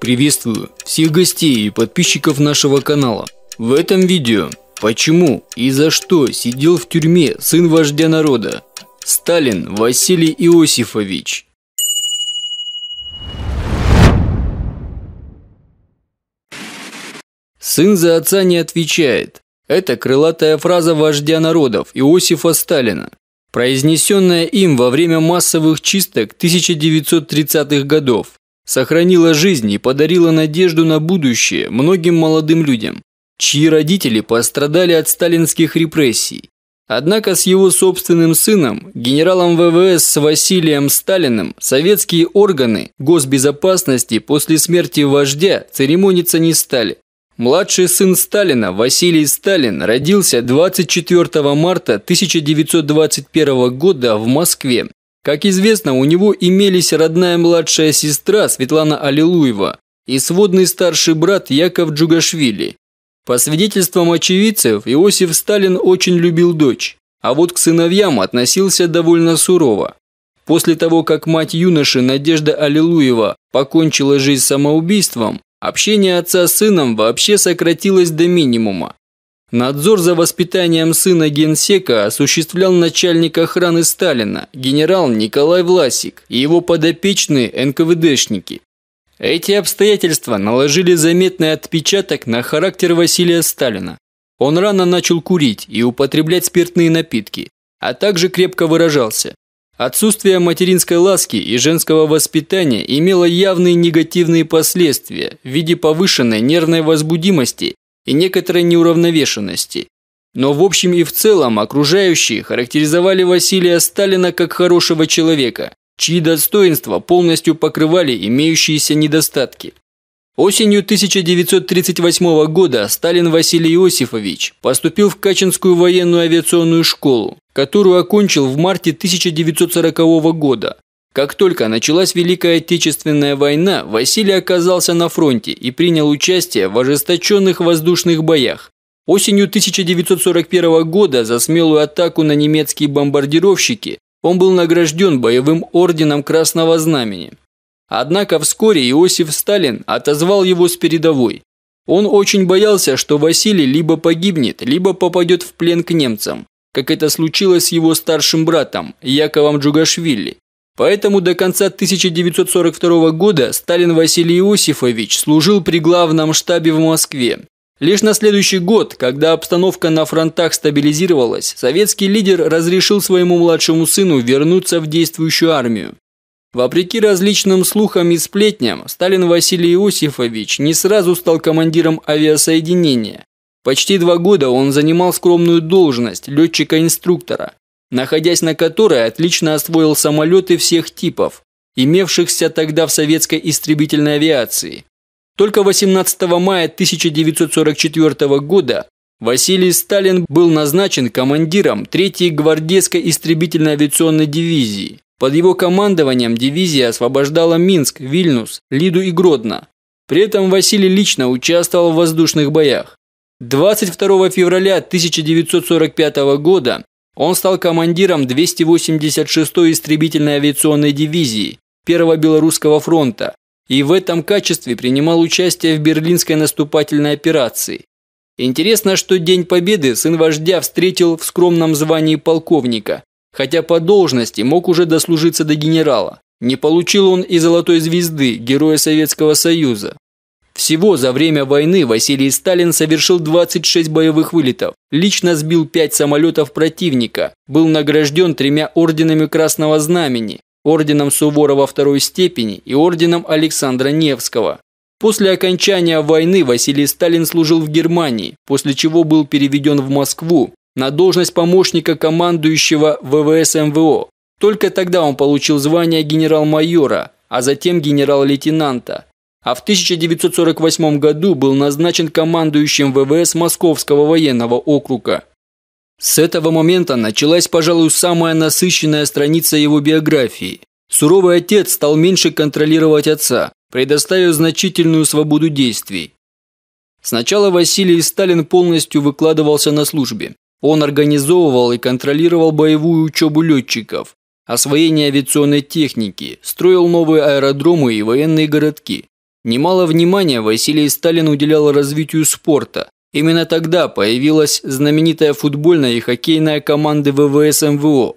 Приветствую всех гостей и подписчиков нашего канала. В этом видео почему и за что сидел в тюрьме сын вождя народа Сталин Василий Иосифович. Сын за отца не отвечает. Это крылатая фраза вождя народов Иосифа Сталина, произнесенная им во время массовых чисток 1930-х годов сохранила жизнь и подарила надежду на будущее многим молодым людям, чьи родители пострадали от сталинских репрессий. Однако с его собственным сыном, генералом ВВС Василием Сталиным, советские органы госбезопасности после смерти вождя церемониться не стали. Младший сын Сталина, Василий Сталин, родился 24 марта 1921 года в Москве как известно, у него имелись родная младшая сестра Светлана Аллилуева и сводный старший брат Яков Джугашвили. По свидетельствам очевидцев, Иосиф Сталин очень любил дочь, а вот к сыновьям относился довольно сурово. После того, как мать юноши Надежда Аллилуева покончила жизнь самоубийством, общение отца с сыном вообще сократилось до минимума. Надзор за воспитанием сына генсека осуществлял начальник охраны Сталина, генерал Николай Власик и его подопечные НКВДшники. Эти обстоятельства наложили заметный отпечаток на характер Василия Сталина. Он рано начал курить и употреблять спиртные напитки, а также крепко выражался. Отсутствие материнской ласки и женского воспитания имело явные негативные последствия в виде повышенной нервной возбудимости и некоторой неуравновешенности. Но в общем и в целом окружающие характеризовали Василия Сталина как хорошего человека, чьи достоинства полностью покрывали имеющиеся недостатки. Осенью 1938 года Сталин Василий Иосифович поступил в Качинскую военную авиационную школу, которую окончил в марте 1940 года как только началась Великая Отечественная война, Василий оказался на фронте и принял участие в ожесточенных воздушных боях. Осенью 1941 года за смелую атаку на немецкие бомбардировщики он был награжден боевым орденом Красного Знамени. Однако вскоре Иосиф Сталин отозвал его с передовой. Он очень боялся, что Василий либо погибнет, либо попадет в плен к немцам, как это случилось с его старшим братом Яковом Джугашвили, Поэтому до конца 1942 года Сталин Василий Иосифович служил при главном штабе в Москве. Лишь на следующий год, когда обстановка на фронтах стабилизировалась, советский лидер разрешил своему младшему сыну вернуться в действующую армию. Вопреки различным слухам и сплетням, Сталин Василий Иосифович не сразу стал командиром авиасоединения. Почти два года он занимал скромную должность летчика-инструктора находясь на которой отлично освоил самолеты всех типов, имевшихся тогда в советской истребительной авиации. Только 18 мая 1944 года Василий Сталин был назначен командиром 3-й гвардейской истребительной авиационной дивизии. Под его командованием дивизия освобождала Минск, Вильнюс, Лиду и Гродно. При этом Василий лично участвовал в воздушных боях. 22 февраля 1945 года он стал командиром 286-й истребительной авиационной дивизии 1-го Белорусского фронта и в этом качестве принимал участие в Берлинской наступательной операции. Интересно, что День Победы сын вождя встретил в скромном звании полковника, хотя по должности мог уже дослужиться до генерала. Не получил он и золотой звезды Героя Советского Союза, всего за время войны Василий Сталин совершил 26 боевых вылетов, лично сбил 5 самолетов противника, был награжден тремя орденами Красного Знамени, орденом Суворова второй степени и орденом Александра Невского. После окончания войны Василий Сталин служил в Германии, после чего был переведен в Москву на должность помощника командующего ВВС МВО. Только тогда он получил звание генерал-майора, а затем генерал-лейтенанта – а в 1948 году был назначен командующим ВВС Московского военного округа. С этого момента началась, пожалуй, самая насыщенная страница его биографии. Суровый отец стал меньше контролировать отца, предоставив значительную свободу действий. Сначала Василий Сталин полностью выкладывался на службе. Он организовывал и контролировал боевую учебу летчиков, освоение авиационной техники, строил новые аэродромы и военные городки. Немало внимания Василий Сталин уделял развитию спорта. Именно тогда появилась знаменитая футбольная и хоккейная команды ВВС МВО.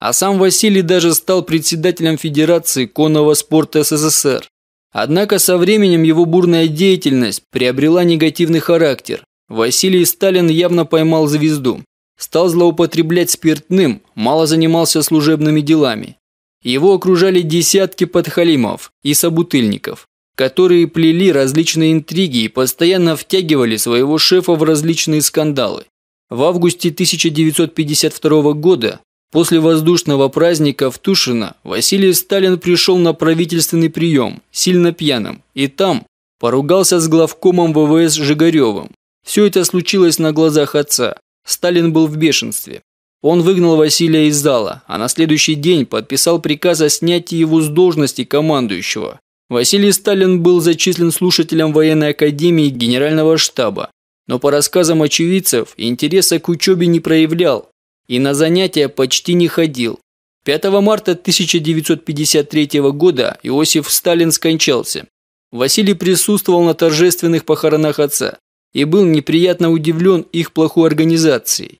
А сам Василий даже стал председателем Федерации конного спорта СССР. Однако со временем его бурная деятельность приобрела негативный характер. Василий Сталин явно поймал звезду. Стал злоупотреблять спиртным, мало занимался служебными делами. Его окружали десятки подхалимов и собутыльников которые плели различные интриги и постоянно втягивали своего шефа в различные скандалы. В августе 1952 года, после воздушного праздника в Тушино, Василий Сталин пришел на правительственный прием, сильно пьяным, и там поругался с главкомом ВВС Жигаревым. Все это случилось на глазах отца. Сталин был в бешенстве. Он выгнал Василия из зала, а на следующий день подписал приказ о снятии его с должности командующего. Василий Сталин был зачислен слушателем военной академии генерального штаба, но по рассказам очевидцев интереса к учебе не проявлял и на занятия почти не ходил. 5 марта 1953 года Иосиф Сталин скончался. Василий присутствовал на торжественных похоронах отца и был неприятно удивлен их плохой организацией.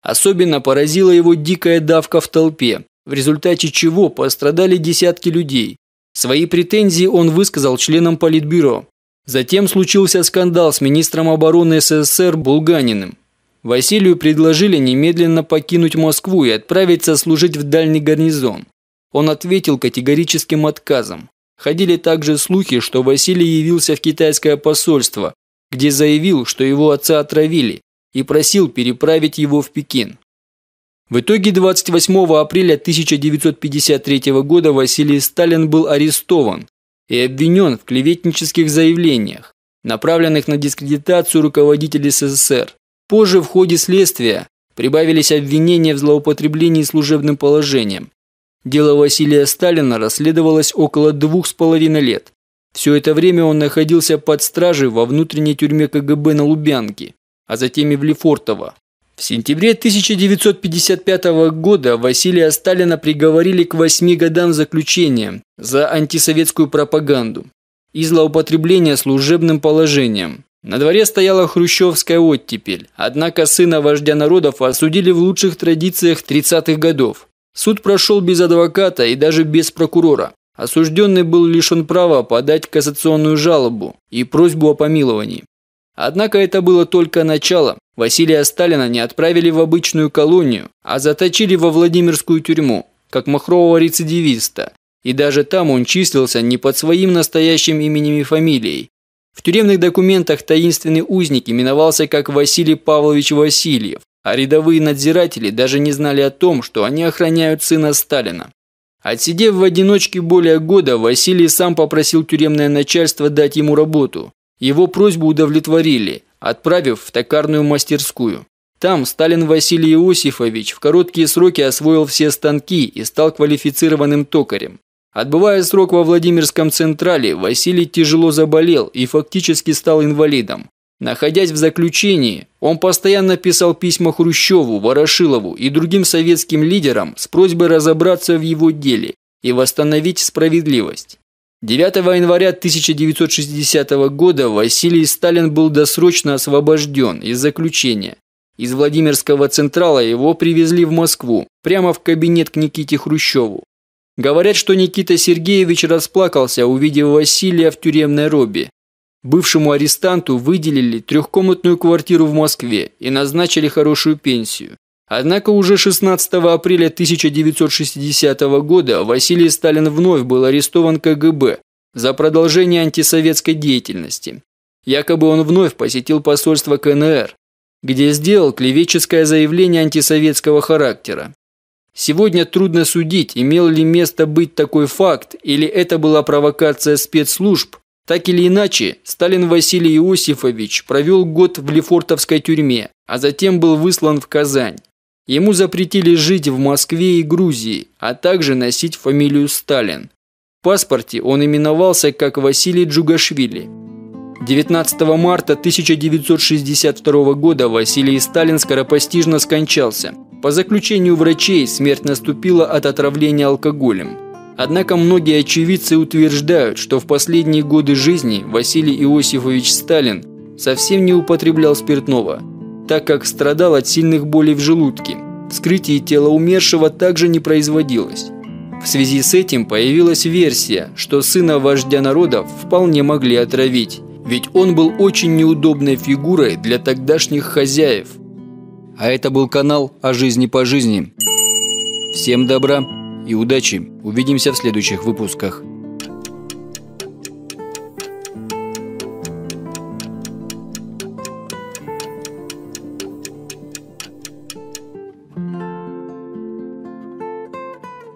Особенно поразила его дикая давка в толпе, в результате чего пострадали десятки людей, Свои претензии он высказал членам Политбюро. Затем случился скандал с министром обороны СССР Булганиным. Василию предложили немедленно покинуть Москву и отправиться служить в дальний гарнизон. Он ответил категорическим отказом. Ходили также слухи, что Василий явился в китайское посольство, где заявил, что его отца отравили, и просил переправить его в Пекин. В итоге 28 апреля 1953 года Василий Сталин был арестован и обвинен в клеветнических заявлениях, направленных на дискредитацию руководителей СССР. Позже в ходе следствия прибавились обвинения в злоупотреблении служебным положением. Дело Василия Сталина расследовалось около двух с половиной лет. Все это время он находился под стражей во внутренней тюрьме КГБ на Лубянке, а затем и в Лефортово. В сентябре 1955 года Василия Сталина приговорили к восьми годам заключения за антисоветскую пропаганду и злоупотребление служебным положением. На дворе стояла хрущевская оттепель, однако сына вождя народов осудили в лучших традициях 30-х годов. Суд прошел без адвоката и даже без прокурора. Осужденный был лишен права подать кассационную жалобу и просьбу о помиловании. Однако это было только начало. Василия Сталина не отправили в обычную колонию, а заточили во Владимирскую тюрьму, как махрового рецидивиста. И даже там он числился не под своим настоящим именем и фамилией. В тюремных документах таинственный узник именовался как Василий Павлович Васильев, а рядовые надзиратели даже не знали о том, что они охраняют сына Сталина. Отсидев в одиночке более года, Василий сам попросил тюремное начальство дать ему работу, его просьбу удовлетворили, отправив в токарную мастерскую. Там Сталин Василий Иосифович в короткие сроки освоил все станки и стал квалифицированным токарем. Отбывая срок во Владимирском Централе, Василий тяжело заболел и фактически стал инвалидом. Находясь в заключении, он постоянно писал письма Хрущеву, Ворошилову и другим советским лидерам с просьбой разобраться в его деле и восстановить справедливость. 9 января 1960 года Василий Сталин был досрочно освобожден из заключения. Из Владимирского Централа его привезли в Москву, прямо в кабинет к Никите Хрущеву. Говорят, что Никита Сергеевич расплакался, увидев Василия в тюремной робе. Бывшему арестанту выделили трехкомнатную квартиру в Москве и назначили хорошую пенсию. Однако уже 16 апреля 1960 года Василий Сталин вновь был арестован КГБ за продолжение антисоветской деятельности. Якобы он вновь посетил посольство КНР, где сделал клевеческое заявление антисоветского характера. Сегодня трудно судить, имел ли место быть такой факт, или это была провокация спецслужб. Так или иначе, Сталин Василий Иосифович провел год в Лефортовской тюрьме, а затем был выслан в Казань. Ему запретили жить в Москве и Грузии, а также носить фамилию Сталин. В паспорте он именовался как Василий Джугашвили. 19 марта 1962 года Василий Сталин скоропостижно скончался. По заключению врачей смерть наступила от отравления алкоголем. Однако многие очевидцы утверждают, что в последние годы жизни Василий Иосифович Сталин совсем не употреблял спиртного – так как страдал от сильных болей в желудке. Вскрытие тела умершего также не производилось. В связи с этим появилась версия, что сына вождя народов вполне могли отравить, ведь он был очень неудобной фигурой для тогдашних хозяев. А это был канал о жизни по жизни. Всем добра и удачи. Увидимся в следующих выпусках.